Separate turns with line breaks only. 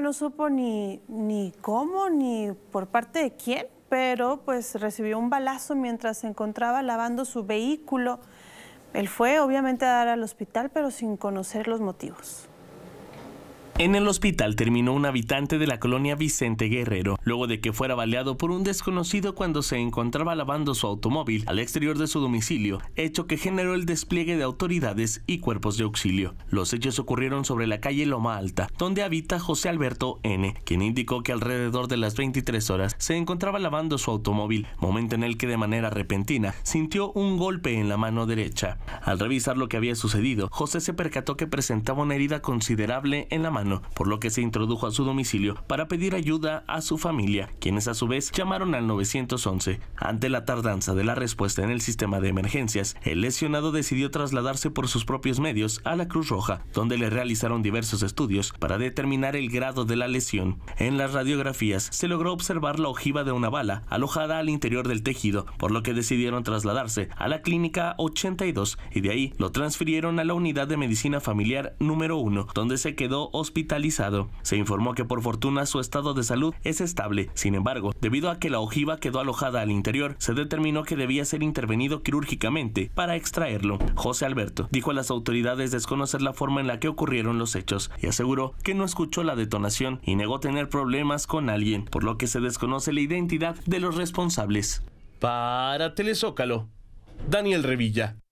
no supo ni, ni cómo ni por parte de quién, pero pues recibió un balazo mientras se encontraba lavando su vehículo. Él fue obviamente a dar al hospital, pero sin conocer los motivos.
En el hospital terminó un habitante de la colonia Vicente Guerrero, luego de que fuera baleado por un desconocido cuando se encontraba lavando su automóvil al exterior de su domicilio, hecho que generó el despliegue de autoridades y cuerpos de auxilio. Los hechos ocurrieron sobre la calle Loma Alta, donde habita José Alberto N., quien indicó que alrededor de las 23 horas se encontraba lavando su automóvil, momento en el que de manera repentina sintió un golpe en la mano derecha. Al revisar lo que había sucedido, José se percató que presentaba una herida considerable en la mano por lo que se introdujo a su domicilio para pedir ayuda a su familia, quienes a su vez llamaron al 911. Ante la tardanza de la respuesta en el sistema de emergencias, el lesionado decidió trasladarse por sus propios medios a la Cruz Roja, donde le realizaron diversos estudios para determinar el grado de la lesión. En las radiografías se logró observar la ojiva de una bala alojada al interior del tejido, por lo que decidieron trasladarse a la clínica 82 y de ahí lo transfirieron a la unidad de medicina familiar número 1, donde se quedó hospitalizado hospitalizado. Se informó que por fortuna su estado de salud es estable. Sin embargo, debido a que la ojiva quedó alojada al interior, se determinó que debía ser intervenido quirúrgicamente para extraerlo. José Alberto dijo a las autoridades desconocer la forma en la que ocurrieron los hechos y aseguró que no escuchó la detonación y negó tener problemas con alguien, por lo que se desconoce la identidad de los responsables. Para Telezócalo, Daniel Revilla.